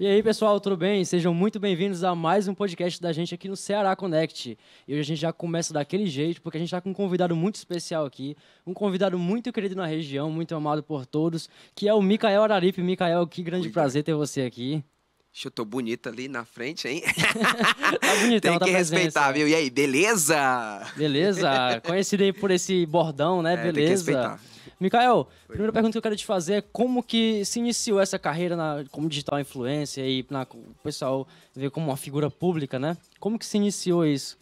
E aí, pessoal, tudo bem? Sejam muito bem-vindos a mais um podcast da gente aqui no Ceará Connect. E hoje a gente já começa daquele jeito, porque a gente está com um convidado muito especial aqui, um convidado muito querido na região, muito amado por todos, que é o Micael Araripe. Micael, que grande Oi, prazer ter você aqui. Eu tô bonita ali na frente, hein? tá bonitão, Tem tá que respeitar, viu? E aí, beleza? Beleza? Conhecido aí por esse bordão, né? É, beleza. Tem que respeitar. Mikael, primeira pergunta que eu quero te fazer é como que se iniciou essa carreira na, como digital influencer e na, o pessoal vê como uma figura pública, né? Como que se iniciou isso?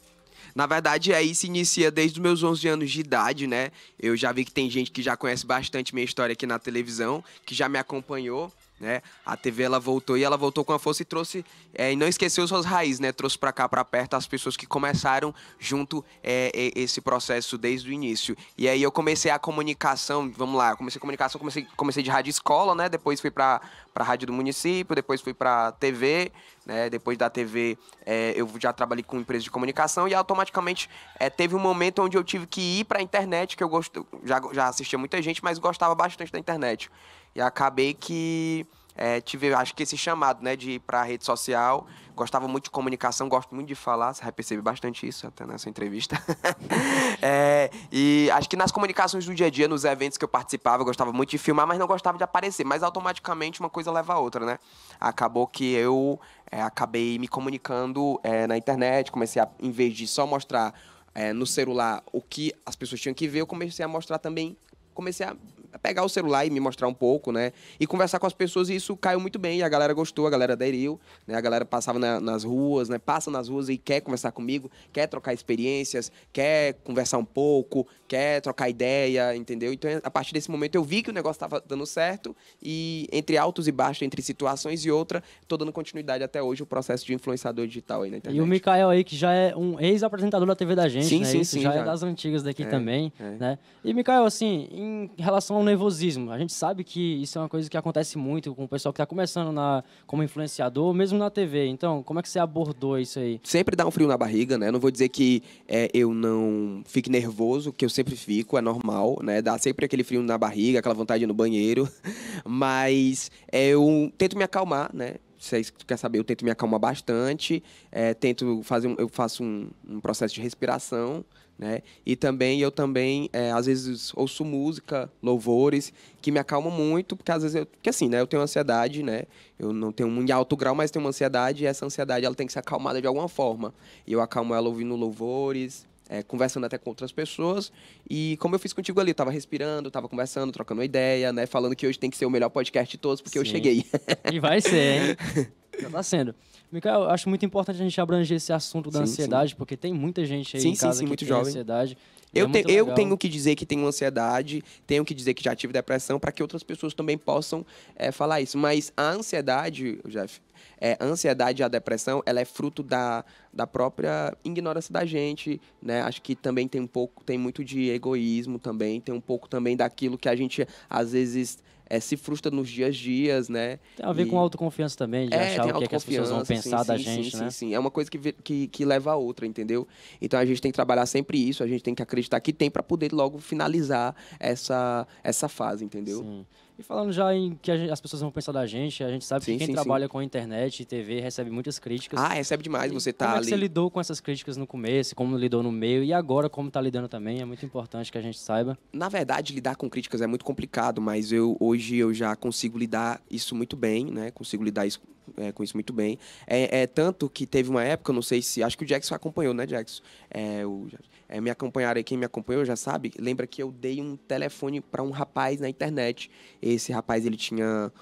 Na verdade, aí se inicia desde os meus 11 anos de idade, né? Eu já vi que tem gente que já conhece bastante minha história aqui na televisão, que já me acompanhou né? A TV ela voltou e ela voltou com a força e trouxe é, e não esqueceu suas raízes, né? Trouxe para cá para perto as pessoas que começaram junto é, é, esse processo desde o início. E aí eu comecei a comunicação, vamos lá, comecei a comunicação, comecei, comecei de rádio escola, né? Depois fui para para rádio do município, depois fui para TV, né? Depois da TV é, eu já trabalhei com empresa de comunicação e automaticamente é, teve um momento onde eu tive que ir para a internet que eu gosto, já já assistia muita gente, mas gostava bastante da internet. E acabei que é, tive, acho que esse chamado, né, de ir para a rede social. Gostava muito de comunicação, gosto muito de falar, você percebe bastante isso até nessa entrevista. é, e acho que nas comunicações do dia a dia, nos eventos que eu participava, eu gostava muito de filmar, mas não gostava de aparecer. Mas automaticamente uma coisa leva a outra, né? Acabou que eu é, acabei me comunicando é, na internet, comecei a, em vez de só mostrar é, no celular o que as pessoas tinham que ver, eu comecei a mostrar também comecei a pegar o celular e me mostrar um pouco, né? E conversar com as pessoas, e isso caiu muito bem. a galera gostou, a galera aderiu, né? A galera passava na, nas ruas, né? Passa nas ruas e quer conversar comigo, quer trocar experiências, quer conversar um pouco, quer trocar ideia, entendeu? Então, a partir desse momento, eu vi que o negócio estava dando certo e entre altos e baixos, entre situações e outra, tô dando continuidade até hoje o processo de influenciador digital aí na internet. E o Mikael aí, que já é um ex-apresentador da TV da gente, sim, né? Sim, isso sim, já, é já, é das antigas daqui é, também, é. né? E, Mikael, assim, em relação ao nervosismo. A gente sabe que isso é uma coisa que acontece muito com o pessoal que está começando na, como influenciador, mesmo na TV. Então, como é que você abordou isso aí? Sempre dá um frio na barriga, né? Não vou dizer que é, eu não fique nervoso, que eu sempre fico, é normal, né? Dá sempre aquele frio na barriga, aquela vontade no banheiro. Mas é, eu tento me acalmar, né? se é isso que tu quer saber, eu tento me acalmar bastante, é, tento fazer um, eu faço um, um, processo de respiração, né? E também eu também é, às vezes ouço música, louvores que me acalma muito, porque às vezes eu, porque assim, né, eu tenho ansiedade, né? Eu não tenho muito alto grau, mas tenho uma ansiedade e essa ansiedade ela tem que ser acalmada de alguma forma. E eu acalmo ela ouvindo louvores, é, conversando até com outras pessoas. E como eu fiz contigo ali, tava respirando, tava conversando, trocando ideia, né? Falando que hoje tem que ser o melhor podcast de todos, porque Sim. eu cheguei. E vai ser, hein? Já tá sendo. Micael, acho muito importante a gente abranger esse assunto da sim, ansiedade, sim. porque tem muita gente aí sim, em casa que muito tem jovem. ansiedade. É eu, é te, eu tenho que dizer que tenho ansiedade, tenho que dizer que já tive depressão, para que outras pessoas também possam é, falar isso. Mas a ansiedade, Jeff, é, a ansiedade e a depressão, ela é fruto da, da própria ignorância da gente, né? Acho que também tem um pouco, tem muito de egoísmo também, tem um pouco também daquilo que a gente, às vezes, é, se frustra nos dias a dias, né? Tem a ver e... com autoconfiança também, de é, achar o que, é que, as pessoas vão pensar sim, da gente, sim, né? Sim, sim, é uma coisa que, que, que, leva a outra, entendeu? Então a gente tem que trabalhar sempre isso, a gente tem que acreditar que tem para poder logo finalizar essa, essa fase, entendeu? Sim. E falando já em que gente, as pessoas vão pensar da gente, a gente sabe sim, que quem sim, trabalha sim. com internet e TV recebe muitas críticas. Ah, recebe demais, você tá como é ali. Como você lidou com essas críticas no começo, como lidou no meio e agora como tá lidando também, é muito importante que a gente saiba. Na verdade, lidar com críticas é muito complicado, mas eu hoje eu já consigo lidar isso muito bem, né? Consigo lidar isso, é, com isso muito bem. É, é, tanto que teve uma época, não sei se, acho que o Jackson acompanhou, né, Jackson? É, o é, me acompanharam aí, quem me acompanhou já sabe, lembra que eu dei um telefone para um rapaz na internet. Esse rapaz, ele tinha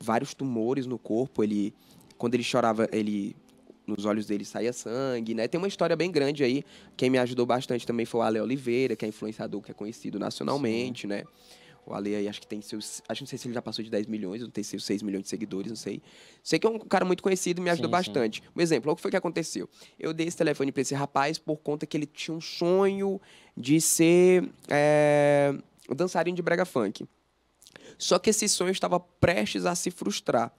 vários tumores no corpo, ele quando ele chorava, ele nos olhos dele saía sangue, né? Tem uma história bem grande aí. Quem me ajudou bastante também foi o Ale Oliveira, que é influenciador, que é conhecido nacionalmente, Sim. né? O Ale aí acho que tem seus. Acho não sei se ele já passou de 10 milhões, não tem seus 6 milhões de seguidores, não sei. Sei que é um cara muito conhecido me ajudou sim, bastante. Sim. Um exemplo, o que foi que aconteceu? Eu dei esse telefone para esse rapaz por conta que ele tinha um sonho de ser é, um dançarino de brega funk. Só que esse sonho estava prestes a se frustrar.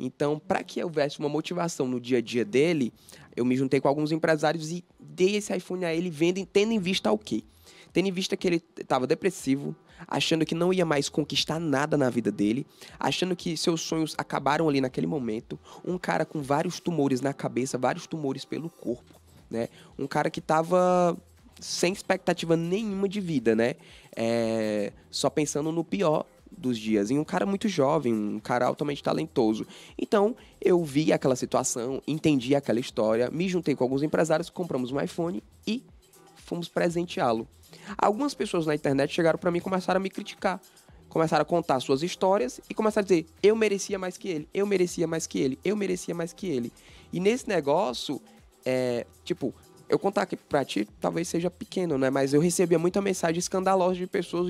Então, para que houvesse uma motivação no dia a dia dele, eu me juntei com alguns empresários e dei esse iPhone a ele, vendo, tendo em vista o quê? Tendo em vista que ele estava depressivo, achando que não ia mais conquistar nada na vida dele, achando que seus sonhos acabaram ali naquele momento. Um cara com vários tumores na cabeça, vários tumores pelo corpo, né? Um cara que tava sem expectativa nenhuma de vida, né? É... Só pensando no pior dos dias. E um cara muito jovem, um cara altamente talentoso. Então, eu vi aquela situação, entendi aquela história, me juntei com alguns empresários, compramos um iPhone e fomos presenteá-lo. Algumas pessoas na internet chegaram para mim e começaram a me criticar. Começaram a contar suas histórias e começaram a dizer: eu merecia mais que ele, eu merecia mais que ele, eu merecia mais que ele. E nesse negócio, é, tipo, eu contar aqui pra ti, talvez seja pequeno, né? Mas eu recebia muita mensagem escandalosa de pessoas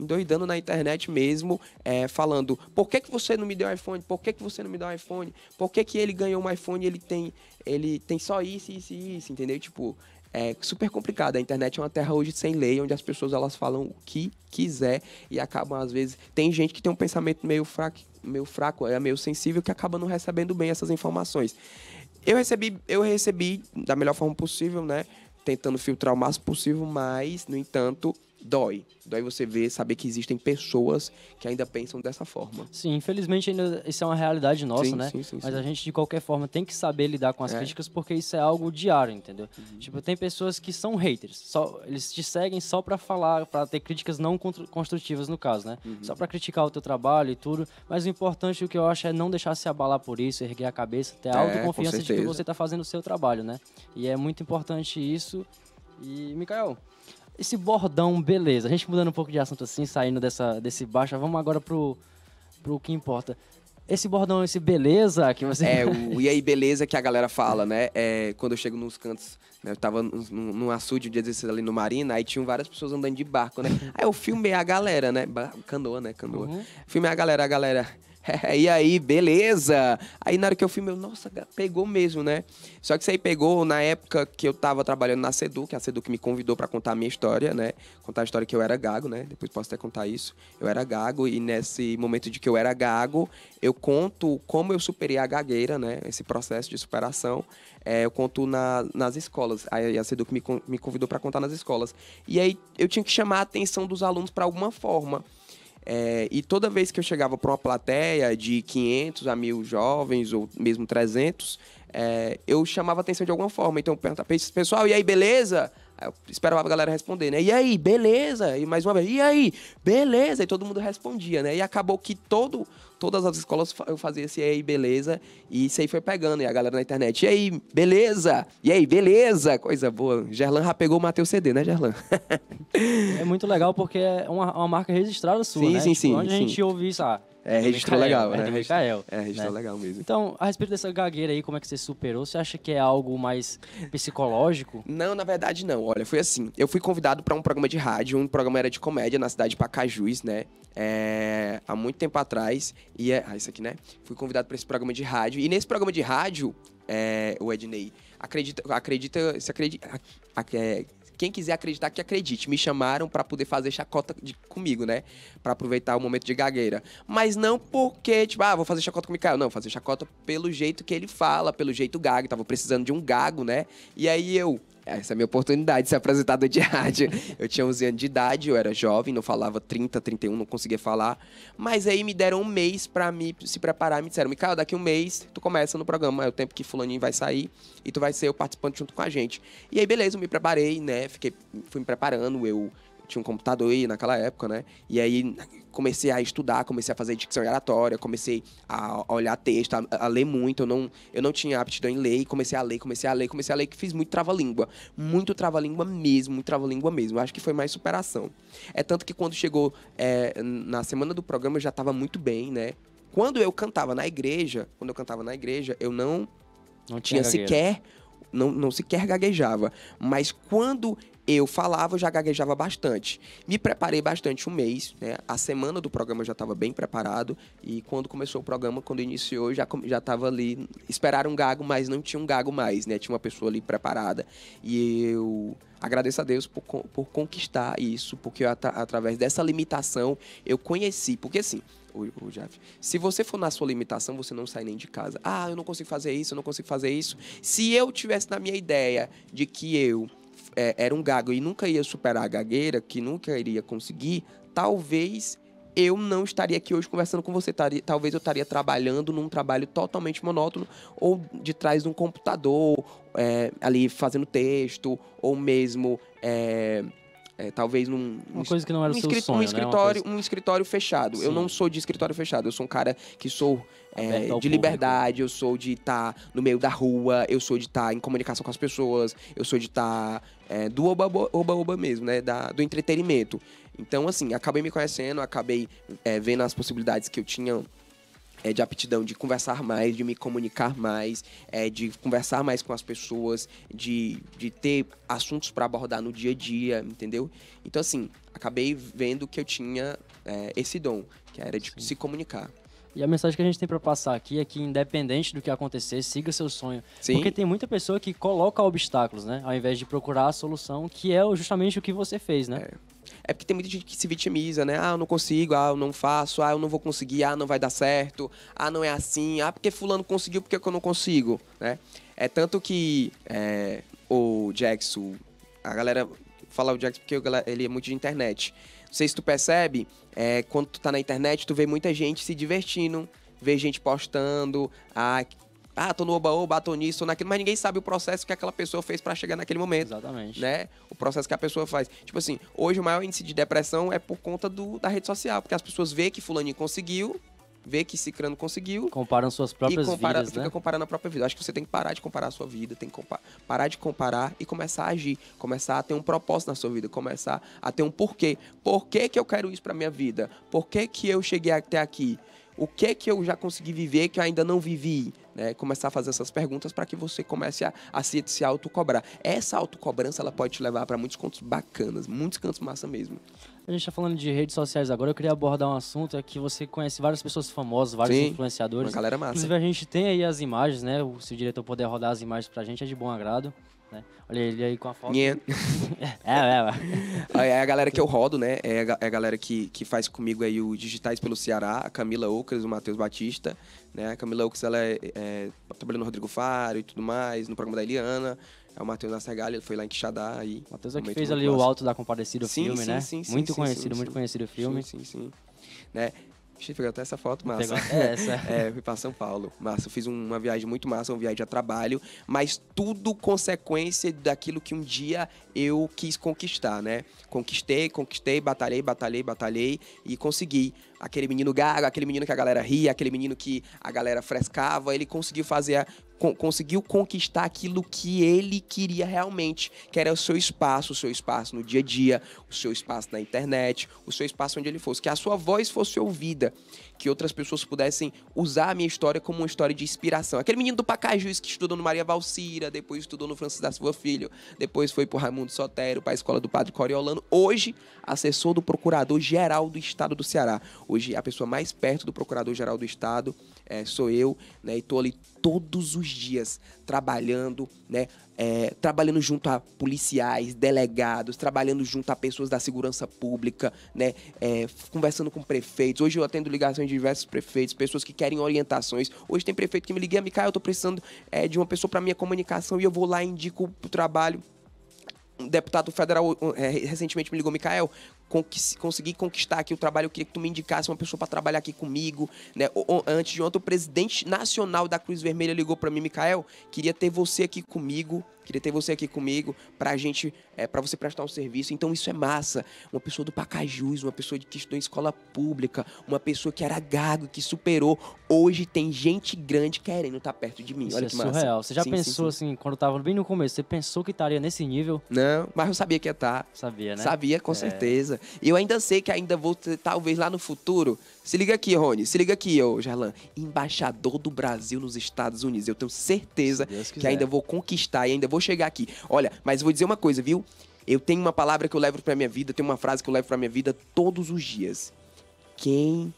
endoidando na internet mesmo, é, falando: por que, que você não me deu iPhone? Por que, que você não me deu um iPhone? Por que, que ele ganhou um iPhone e ele tem, ele tem só isso, isso e isso, entendeu? Tipo, é super complicado. A internet é uma terra hoje sem lei, onde as pessoas elas falam o que quiser e acabam, às vezes. Tem gente que tem um pensamento meio fraco, meio fraco, é meio sensível, que acaba não recebendo bem essas informações. Eu recebi, eu recebi da melhor forma possível, né? Tentando filtrar o máximo possível, mas, no entanto, dói. Dói você ver, saber que existem pessoas que ainda pensam dessa forma. Sim, infelizmente ainda isso é uma realidade nossa, sim, né? Sim, sim, Mas a gente, de qualquer forma, tem que saber lidar com as é. críticas porque isso é algo diário, entendeu? Uhum. Tipo, tem pessoas que são haters. Só, eles te seguem só para falar, para ter críticas não construtivas, no caso, né? Uhum. Só para criticar o teu trabalho e tudo. Mas o importante, o que eu acho, é não deixar se abalar por isso, erguer a cabeça, ter a é, autoconfiança de que você tá fazendo o seu trabalho, né? E é muito importante isso e, Mikael, esse bordão, beleza. A gente mudando um pouco de assunto assim, saindo dessa, desse baixo, vamos agora pro, pro que importa. Esse bordão, esse beleza que você. É, o e aí, beleza que a galera fala, né? É, quando eu chego nos cantos, né? eu tava num, num açude um dia desses ali no Marina, aí tinham várias pessoas andando de barco, né? Aí eu filmei a galera, né? Canoa, né? Canoa. Uhum. Filmei a galera, a galera e aí, beleza? Aí na hora que eu fui, meu, nossa, pegou mesmo, né? Só que isso aí pegou na época que eu tava trabalhando na Seduc, a Seduc me convidou para contar a minha história, né? Contar a história que eu era gago, né? Depois posso até contar isso. Eu era gago e nesse momento de que eu era gago, eu conto como eu superei a gagueira, né? Esse processo de superação. É, eu conto na, nas escolas. Aí a Seduc me, me convidou para contar nas escolas. E aí eu tinha que chamar a atenção dos alunos para alguma forma. É, e toda vez que eu chegava para uma plateia de 500 a 1.000 jovens, ou mesmo 300, é, eu chamava atenção de alguma forma. Então eu perguntava para esse pessoal, e aí, beleza? eu esperava a galera responder, né? E aí, beleza? E mais uma vez, e aí, beleza? E todo mundo respondia, né? E acabou que todo todas as escolas eu fazia esse aí, beleza. E isso aí foi pegando. E a galera na internet, e aí, beleza? E aí, beleza? Coisa boa. Gerlan já pegou o Matheus CD, né, Gerlan? é muito legal porque é uma, uma marca registrada sua, sim, né? Sim, tipo, sim, onde sim. a gente ouve isso, ah, é, é registrou legal, é né? É, Michael, é registrou né? legal mesmo. Então, a respeito dessa gagueira aí, como é que você superou? Você acha que é algo mais psicológico? Não, na verdade não. Olha, foi assim. Eu fui convidado para um programa de rádio, um programa era de comédia na cidade de Pacajus, né? É, há muito tempo atrás. E é, ah, isso aqui, né? Fui convidado para esse programa de rádio. E nesse programa de rádio, é, o Ednei, acredita, acredita, se acredita, ac, é, quem quiser acreditar, que acredite. Me chamaram para poder fazer chacota de, comigo, né? Para aproveitar o momento de gagueira. Mas não porque, tipo, ah, vou fazer chacota com o Mikael. Não, fazer chacota pelo jeito que ele fala, pelo jeito gago. Tava precisando de um gago, né? E aí eu, essa é a minha oportunidade de ser apresentado de rádio. Eu tinha 11 anos de idade, eu era jovem, não falava 30, 31, não conseguia falar. Mas aí me deram um mês para me se preparar, me disseram, Micael, daqui um mês tu começa no programa, é o tempo que fulaninho vai sair e tu vai ser o participante junto com a gente. E aí, beleza, eu me preparei, né? Fiquei, fui me preparando, eu tinha um computador aí naquela época, né? E aí comecei a estudar, comecei a fazer dicção oratória, comecei a olhar texto, a, a, ler muito. Eu não, eu não tinha aptidão em ler e comecei a ler, comecei a ler, comecei a ler, que fiz muito trava-língua. Muito trava-língua mesmo, muito trava-língua mesmo. acho que foi mais superação. É tanto que quando chegou é, na semana do programa eu já estava muito bem, né? Quando eu cantava na igreja, quando eu cantava na igreja, eu não, não tinha, tinha é, sequer não, não sequer gaguejava. Mas quando eu falava, eu já gaguejava bastante. Me preparei bastante um mês, né? A semana do programa já estava bem preparado. E quando começou o programa, quando iniciou, já já tava ali. Esperaram um gago, mas não tinha um gago mais, né? Tinha uma pessoa ali preparada. E eu agradeço a Deus por, por conquistar isso, porque eu, através dessa limitação eu conheci. Porque assim, o, o Jeff, se você for na sua limitação, você não sai nem de casa. Ah, eu não consigo fazer isso, eu não consigo fazer isso. Se eu tivesse na minha ideia de que eu é, era um gago e nunca ia superar a gagueira, que nunca iria conseguir, talvez eu não estaria aqui hoje conversando com você. Taria, talvez eu estaria trabalhando num trabalho totalmente monótono, ou de trás de um computador, é, ali fazendo texto, ou mesmo é, é, talvez num. Uma coisa que não era um o seu sonho, né? um escritório, né? coisa... um escritório fechado. Sim. Eu não sou de escritório fechado, eu sou um cara que sou é, de público. liberdade, eu sou de estar tá no meio da rua, eu sou de estar tá em comunicação com as pessoas, eu sou de estar tá, é, do oba-oba mesmo, né? Da, do entretenimento. Então, assim, acabei me conhecendo, acabei é, vendo as possibilidades que eu tinha é, de aptidão de conversar mais, de me comunicar mais, é, de conversar mais com as pessoas, de, de ter assuntos para abordar no dia a dia, entendeu? Então, assim, acabei vendo que eu tinha é, esse dom, que era de Sim. se comunicar. E a mensagem que a gente tem para passar aqui é que, independente do que acontecer, siga seu sonho. Sim. Porque tem muita pessoa que coloca obstáculos, né? Ao invés de procurar a solução, que é justamente o que você fez, né? É. É porque tem muita gente que se vitimiza, né? Ah, eu não consigo, ah, eu não faço, ah, eu não vou conseguir, ah, não vai dar certo, ah, não é assim, ah, porque fulano conseguiu, porque eu não consigo, né? É tanto que é, o Jackson, a galera fala o Jackson porque ele é muito de internet. Não sei se tu percebe, é, quando tu tá na internet, tu vê muita gente se divertindo, vê gente postando, ah, ah, tô no oba-oba, tô nisso, tô naquilo, mas ninguém sabe o processo que aquela pessoa fez para chegar naquele momento. Exatamente. Né? O processo que a pessoa faz. Tipo assim, hoje o maior índice de depressão é por conta do, da rede social, porque as pessoas vê que fulaninho conseguiu, vê que Cicrano conseguiu. Comparam suas próprias e compara, vidas, né? fica né? comparando a própria vida. Acho que você tem que parar de comparar a sua vida, tem que parar de comparar e começar a agir, começar a ter um propósito na sua vida, começar a ter um porquê. Por que, que eu quero isso para minha vida? Por que, que eu cheguei até aqui? o que é que eu já consegui viver que eu ainda não vivi? Né? Começar a fazer essas perguntas para que você comece a, a se, se autocobrar. Essa autocobrança ela pode te levar para muitos cantos bacanas, muitos cantos massa mesmo. A gente está falando de redes sociais agora, eu queria abordar um assunto é que você conhece várias pessoas famosas, vários Sim, influenciadores. Uma galera massa. Inclusive a gente tem aí as imagens, né? Se o diretor puder rodar as imagens para a gente, é de bom agrado. Né? Olha ele aí com a foto. é, é, é. é a galera que eu rodo, né? É a, é a galera que, que faz comigo aí o Digitais pelo Ceará, a Camila Ocas, o Matheus Batista, né? A Camila Ocas, ela é, é, no Rodrigo Faro e tudo mais, no programa da Eliana. É o Matheus Nassergalli, ele foi lá em Quixadá. aí. Matheus é que fez ali o Alto da Compadecida, o sim, filme, sim, né? Sim, muito conhecido, muito conhecido o filme. Sim, sim, sim. Né? Gente, até essa foto massa. essa. é, fui pra São Paulo. Massa, fiz uma viagem muito massa, uma viagem a trabalho, mas tudo consequência daquilo que um dia eu quis conquistar, né? Conquistei, conquistei, batalhei, batalhei, batalhei e consegui aquele menino gago, aquele menino que a galera ria, aquele menino que a galera frescava, ele conseguiu fazer a, con, conseguiu conquistar aquilo que ele queria realmente, que era o seu espaço, o seu espaço no dia a dia, o seu espaço na internet, o seu espaço onde ele fosse, que a sua voz fosse ouvida que outras pessoas pudessem usar a minha história como uma história de inspiração. Aquele menino do Pacajus que estudou no Maria Valcira, depois estudou no Francis da Silva Filho, depois foi pro Raimundo Sotero, para a escola do Padre Coriolano, hoje assessor do Procurador-Geral do Estado do Ceará. Hoje a pessoa mais perto do Procurador-Geral do Estado é, sou eu, né? E tô ali todos os dias trabalhando, né? é, trabalhando junto a policiais, delegados, trabalhando junto a pessoas da segurança pública, né, é, conversando com prefeitos. Hoje eu atendo ligações de diversos prefeitos, pessoas que querem orientações. Hoje tem prefeito que me liga, Micael, eu tô precisando é, de uma pessoa para minha comunicação e eu vou lá e indico o trabalho um deputado federal é, recentemente me ligou, Micael, conseguir consegui conquistar aqui o trabalho, eu queria que tu me indicasse uma pessoa para trabalhar aqui comigo, né? antes de ontem, o presidente nacional da Cruz Vermelha ligou para mim, Micael, queria ter você aqui comigo, queria ter você aqui comigo pra gente, é, para você prestar um serviço. Então isso é massa. Uma pessoa do Pacajus, uma pessoa que estudou em escola pública, uma pessoa que era gago, que superou, hoje tem gente grande querendo estar tá perto de mim. Isso Olha é que é massa. surreal. Você já sim, pensou sim, sim. assim, quando tava bem no começo, você pensou que estaria nesse nível? Não, mas eu sabia que ia estar. Tá. Sabia, né? Sabia, com é. certeza. E eu ainda sei que ainda vou ter, talvez lá no futuro. Se liga aqui, Rony. Se liga aqui, ô Jarlan. Embaixador do Brasil nos Estados Unidos. Eu tenho certeza que ainda vou conquistar e ainda vou chegar aqui. Olha, mas vou dizer uma coisa, viu? Eu tenho uma palavra que eu levo pra minha vida, tenho uma frase que eu levo pra minha vida todos os dias. Quem.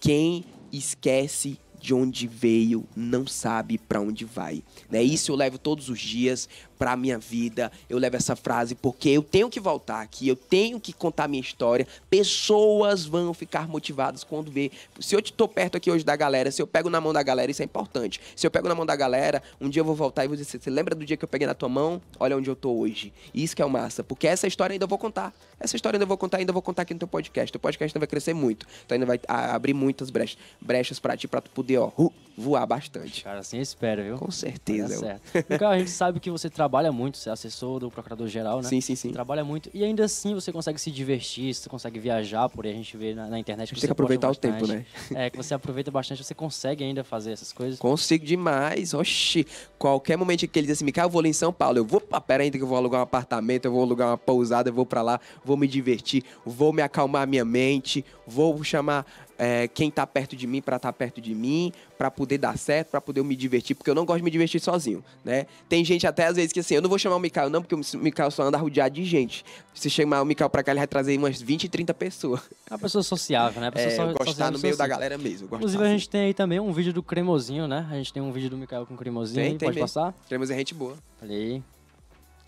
Quem esquece de onde veio, não sabe para onde vai. Né? Isso eu levo todos os dias para minha vida. Eu levo essa frase porque eu tenho que voltar aqui, eu tenho que contar minha história. Pessoas vão ficar motivadas quando vê. Se eu estou perto aqui hoje da galera, se eu pego na mão da galera, isso é importante. Se eu pego na mão da galera, um dia eu vou voltar e vou dizer: "Você lembra do dia que eu peguei na tua mão? Olha onde eu tô hoje". isso que é o massa, porque essa história ainda eu vou contar. Essa história ainda eu vou contar, ainda vou contar aqui no teu podcast. O podcast ainda vai crescer muito. Então ainda vai abrir muitas brechas, brechas para ti para tu poder poder ó, voar bastante. Cara, assim eu espero, viu? Com certeza. Tá certo. a gente sabe que você trabalha muito, você é assessor do procurador-geral, né? Sim, sim, sim. Trabalha muito e ainda assim você consegue se divertir, você consegue viajar por aí, a gente vê na, na internet. Que a tem que aproveitar o tempo, né? É, que você aproveita bastante, você consegue ainda fazer essas coisas? Consigo demais, oxi. Qualquer momento que ele diz assim, cara, eu vou lá em São Paulo, eu vou, ah, pera ainda que eu vou alugar um apartamento, eu vou alugar uma pousada, eu vou para lá, vou me divertir, vou me acalmar a minha mente, vou chamar é, quem está perto de mim para estar tá perto de mim, para tá poder dar certo, para poder me divertir, porque eu não gosto de me divertir sozinho, né? Tem gente até às vezes que assim, eu não vou chamar o Mikael não, porque o Mikael só anda rodeado de gente. Se chamar o Mikael para cá, ele vai trazer umas 20, 30 pessoas. É uma pessoa sociável, né? A pessoa é, so, gostar tá no meio da galera mesmo. Inclusive tá a assim. gente tem aí também um vídeo do Cremosinho, né? A gente tem um vídeo do Mikael com o Cremosinho, tem, tem pode mesmo. passar? Cremosinho é gente boa. Falei.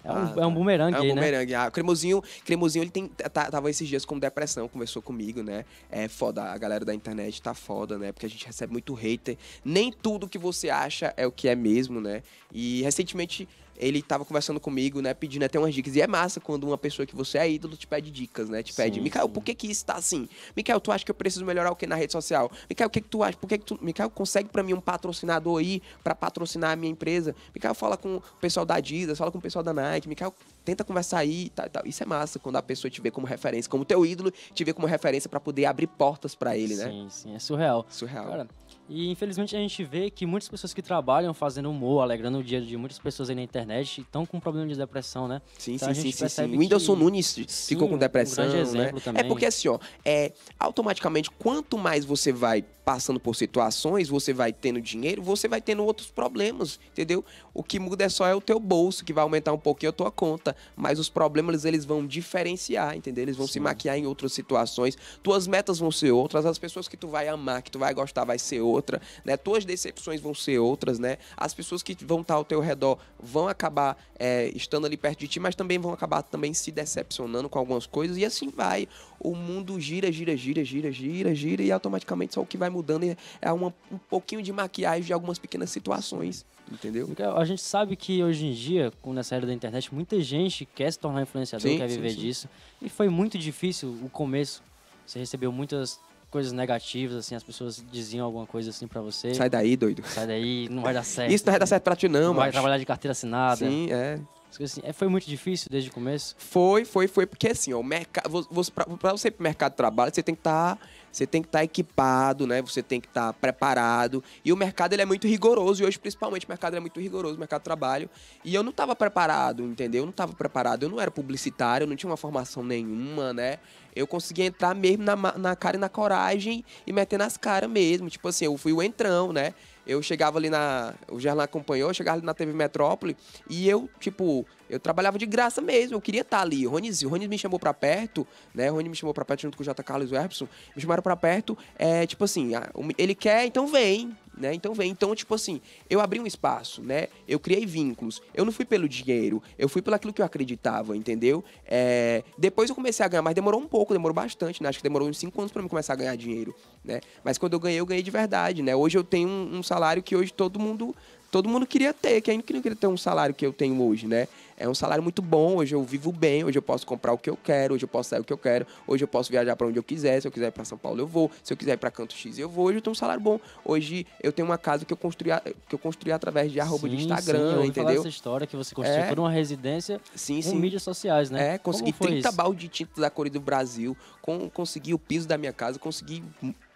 É um, ah, é um tá. bumerangue, é um né? bumerangue. Né? Ah, cremosinho, cremosinho, ele tem, tá, tava esses dias com depressão, conversou comigo, né? É foda, a galera da internet tá foda, né? Porque a gente recebe muito hater. Nem tudo que você acha é o que é mesmo, né? E recentemente ele tava conversando comigo, né, pedindo até umas dicas. E é massa quando uma pessoa que você é ídolo te pede dicas, né? Te pede, Mikael, por que que isso tá assim? Mikael, tu acha que eu preciso melhorar o que na rede social? Mikael, o que que tu acha? Por que que tu... Mikael, consegue para mim um patrocinador aí para patrocinar a minha empresa? Mikael, fala com o pessoal da Adidas, fala com o pessoal da Nike. Mikael, tenta conversar aí, tá, tal. Tá. isso é massa quando a pessoa te vê como referência, como teu ídolo te vê como referência para poder abrir portas para ele, né? Sim, sim, é surreal. Surreal. Cara, e infelizmente a gente vê que muitas pessoas que trabalham fazendo humor, alegrando o dia de muitas pessoas aí na internet, estão com problema de depressão, né? Sim, então, sim, sim, sim. O Whindersson que... Nunes ficou sim, com depressão, um né? É também. É porque assim, ó, é, automaticamente quanto mais você vai passando por situações, você vai tendo dinheiro, você vai tendo outros problemas, entendeu? O que muda é só é o teu bolso, que vai aumentar um pouquinho a tua conta, mas os problemas eles vão diferenciar, entendeu? Eles vão Sim. se maquiar em outras situações, tuas metas vão ser outras, as pessoas que tu vai amar, que tu vai gostar vai ser outra, né? Tuas decepções vão ser outras, né? As pessoas que vão estar ao teu redor vão acabar é, estando ali perto de ti, mas também vão acabar também se decepcionando com algumas coisas e assim vai o mundo gira, gira, gira, gira, gira, gira, e automaticamente só o que vai mudando é, é uma, um pouquinho de maquiagem de algumas pequenas situações, entendeu? A gente sabe que hoje em dia, com nessa era da internet, muita gente quer se tornar influenciador, sim, quer viver sim, sim. disso, e foi muito difícil o começo. Você recebeu muitas coisas negativas, assim, as pessoas diziam alguma coisa assim para você. Sai daí, doido. Sai daí, não vai dar certo. Isso não vai dar certo pra ti, não, não mas. Vai trabalhar de carteira assinada. Sim, é. Assim, é, foi muito difícil desde o começo? Foi, foi, foi, porque assim, ó, o mercado. Você, pra, você ir pro mercado de trabalho, você tem que estar. Tá, você tem que estar tá equipado, né? Você tem que estar tá preparado. E o mercado ele é muito rigoroso. E hoje, principalmente, o mercado é muito rigoroso, o mercado de trabalho. E eu não estava preparado, entendeu? Eu não estava preparado. Eu não era publicitário, eu não tinha uma formação nenhuma, né? Eu consegui entrar mesmo na, na cara e na coragem e meter nas caras mesmo. Tipo assim, eu fui o entrão, né? eu chegava ali na. O Gerlan acompanhou, eu chegava ali na TV Metrópole e eu, tipo, eu trabalhava de graça mesmo, eu queria estar ali. O Rony, me chamou pra perto, né? O Rony me chamou pra perto junto com o J. Carlos e o Herbson, me chamaram pra perto. É tipo assim, ele quer, então vem né? Então vem. Então, tipo assim, eu abri um espaço, né? Eu criei vínculos. Eu não fui pelo dinheiro, eu fui pelo aquilo que eu acreditava, entendeu? É... Depois eu comecei a ganhar, mas demorou um pouco, demorou bastante, né? Acho que demorou uns 5 anos para eu começar a ganhar dinheiro, né? Mas quando eu ganhei, eu ganhei de verdade, né? Hoje eu tenho um, um salário que hoje todo mundo todo mundo queria ter, ainda não queria ter um salário que eu tenho hoje, né? é um salário muito bom, hoje eu vivo bem, hoje eu posso comprar o que eu quero, hoje eu posso sair o que eu quero, hoje eu posso viajar para onde eu quiser, se eu quiser ir para São Paulo eu vou, se eu quiser ir para Canto X eu vou, hoje eu tenho um salário bom. Hoje eu tenho uma casa que eu construí, que eu construí através de arroba sim, de Instagram, sim, entendeu? essa história que você construiu é... por uma residência sim, sim. com mídias sociais, né? É, consegui 30 balde de tinta da cor do Brasil, com, consegui o piso da minha casa, consegui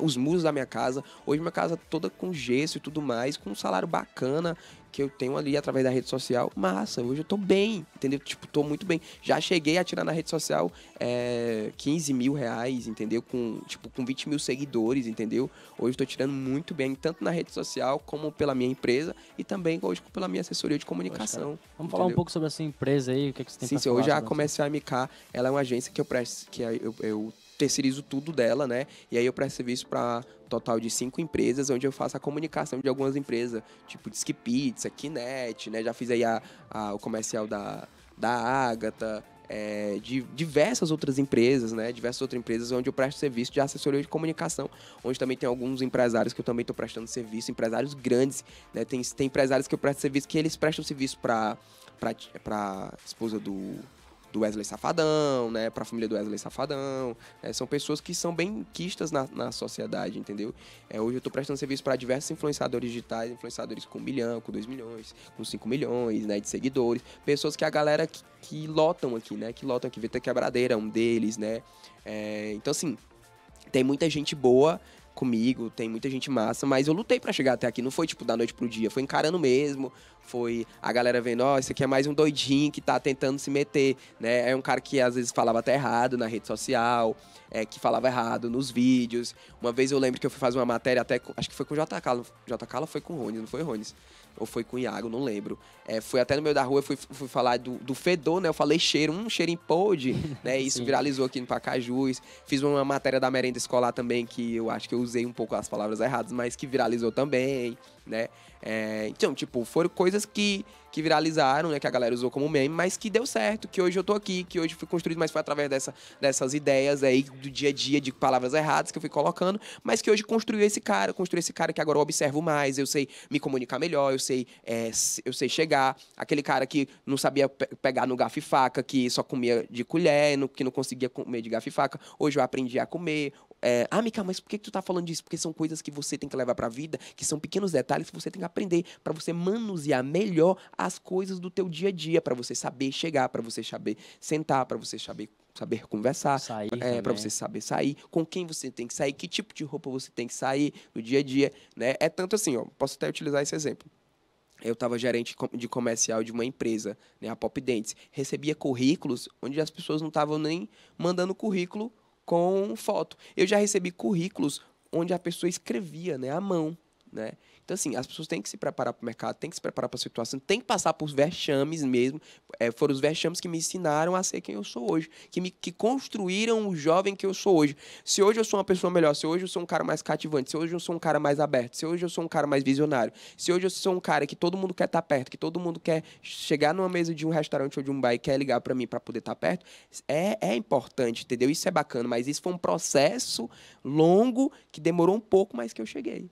os muros da minha casa. Hoje minha casa toda com gesso e tudo mais, com um salário bacana que eu tenho ali através da rede social. Massa, hoje eu tô bem, entendeu? Tipo, tô muito bem. Já cheguei a tirar na rede social é, eh, 15 mil reais, entendeu? Com, tipo, com 20 mil seguidores, entendeu? Hoje eu tô tirando muito bem, tanto na rede social como pela minha empresa e também hoje pela minha assessoria de comunicação. Poxa, Vamos entendeu? falar um pouco sobre a sua empresa aí, o que, é que você tem Sim, pra sim, falar hoje a Comercial MK, ela é uma agência que eu presto, que eu, eu terceirizo tudo dela, né? E aí eu presto serviço para total de cinco empresas, onde eu faço a comunicação de algumas empresas, tipo Disque Pizza, Kinet, né? Já fiz aí a, a, o comercial da, da Agatha, é, de diversas outras empresas, né? Diversas outras empresas onde eu presto serviço de assessoria de comunicação, onde também tem alguns empresários que eu também estou prestando serviço, empresários grandes, né? Tem, tem empresários que eu presto serviço que eles prestam serviço para para esposa do do Wesley Safadão, né? Pra família do Wesley Safadão. Né? São pessoas que são bem quistas na, na sociedade, entendeu? É, hoje eu tô prestando serviço para diversos influenciadores digitais, influenciadores com um milhão, com dois milhões, com cinco milhões, né? De seguidores. Pessoas que a galera que, que lotam aqui, né? Que lotam aqui. Veta Quebradeira, um deles, né? É, então, assim, tem muita gente boa comigo, tem muita gente massa, mas eu lutei para chegar até aqui. Não foi, tipo, da noite pro dia. Foi encarando mesmo, foi a galera vendo, ó, oh, esse aqui é mais um doidinho que tá tentando se meter, né? É um cara que às vezes falava até errado na rede social, é, que falava errado nos vídeos. Uma vez eu lembro que eu fui fazer uma matéria até, com, acho que foi com o JK, JK foi com o Rones, não foi Rones? Ou foi com o Iago, não lembro. É, fui até no meio da rua, fui, fui falar do, do fedor, né? Eu falei cheiro, um cheiro em né? Isso viralizou aqui no Pacajus. Fiz uma matéria da merenda escolar também, que eu acho que eu usei um pouco as palavras erradas, mas que viralizou também né? É, então, tipo, foram coisas que que viralizaram, né? Que a galera usou como meme, mas que deu certo, que hoje eu tô aqui, que hoje fui construído, mas foi através dessa, dessas ideias aí do dia a dia, de palavras erradas que eu fui colocando, mas que hoje construiu esse cara, construiu esse cara que agora eu observo mais, eu sei me comunicar melhor, eu sei, é, eu sei chegar. Aquele cara que não sabia pe pegar no garfo e faca, que só comia de colher, no, que não conseguia comer de garfo e faca, hoje eu aprendi a comer, é, ah, Mica, mas por que, que tu tá falando disso? Porque são coisas que você tem que levar pra vida, que são pequenos detalhes que você tem que aprender para você manusear melhor a as coisas do teu dia a dia para você saber chegar, para você saber sentar, para você saber saber conversar, é, para você saber sair, com quem você tem que sair, que tipo de roupa você tem que sair no dia a dia, né? É tanto assim, ó, posso até utilizar esse exemplo. Eu estava gerente de comercial de uma empresa, né, a Pop Dentes. Recebia currículos onde as pessoas não estavam nem mandando currículo com foto. Eu já recebi currículos onde a pessoa escrevia, né, à mão, né? Então, assim, as pessoas têm que se preparar para o mercado, têm que se preparar para a situação, têm que passar por vexames mesmo. É, foram os vexames que me ensinaram a ser quem eu sou hoje, que, me, que construíram o jovem que eu sou hoje. Se hoje eu sou uma pessoa melhor, se hoje eu sou um cara mais cativante, se hoje eu sou um cara mais aberto, se hoje eu sou um cara mais visionário, se hoje eu sou um cara que todo mundo quer estar tá perto, que todo mundo quer chegar numa mesa de um restaurante ou de um bar e quer ligar para mim para poder estar tá perto, é, é importante, entendeu? Isso é bacana, mas isso foi um processo longo que demorou um pouco, mas que eu cheguei.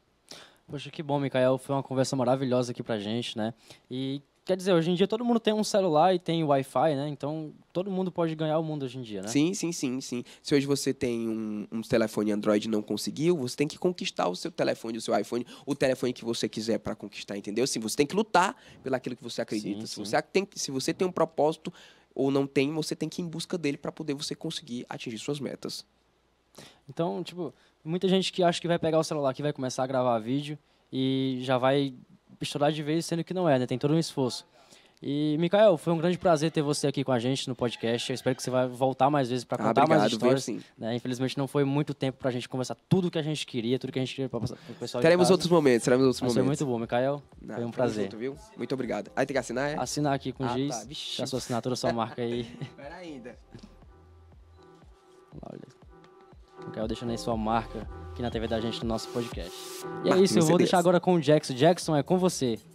Poxa, que bom, Mikael. Foi uma conversa maravilhosa aqui pra gente, né? E quer dizer, hoje em dia todo mundo tem um celular e tem Wi-Fi, né? Então todo mundo pode ganhar o mundo hoje em dia, né? Sim, sim, sim, sim. Se hoje você tem um, um telefone Android e não conseguiu, você tem que conquistar o seu telefone, o seu iPhone, o telefone que você quiser para conquistar, entendeu? Sim, você tem que lutar pelaquilo que você acredita. Sim, se, sim. Você tem, se você tem um propósito ou não tem, você tem que ir em busca dele para poder você conseguir atingir suas metas. Então, tipo, muita gente que acha que vai pegar o celular, que vai começar a gravar vídeo e já vai estourar de vez, sendo que não é, né? Tem todo um esforço. E, Mikael, foi um grande prazer ter você aqui com a gente no podcast. Eu espero que você vai voltar mais vezes para ah, contar ah, obrigado, mais histórias. Viu, né? Infelizmente, não foi muito tempo para a gente conversar tudo que a gente queria, tudo que a gente queria para o pessoal. Teremos outros momentos, teremos outros Mas momentos. Foi muito bom, Mikael. Não, foi um prazer. Junto, viu? Muito obrigado. Aí tem que assinar, é? Assinar aqui com o ah, giz. Tá, a sua assinatura, sua marca aí. Pera ainda. Olha. Quero deixar aí sua marca aqui na TV da gente no nosso podcast. E é isso, eu vou deixar agora com o Jackson. Jackson, é com você.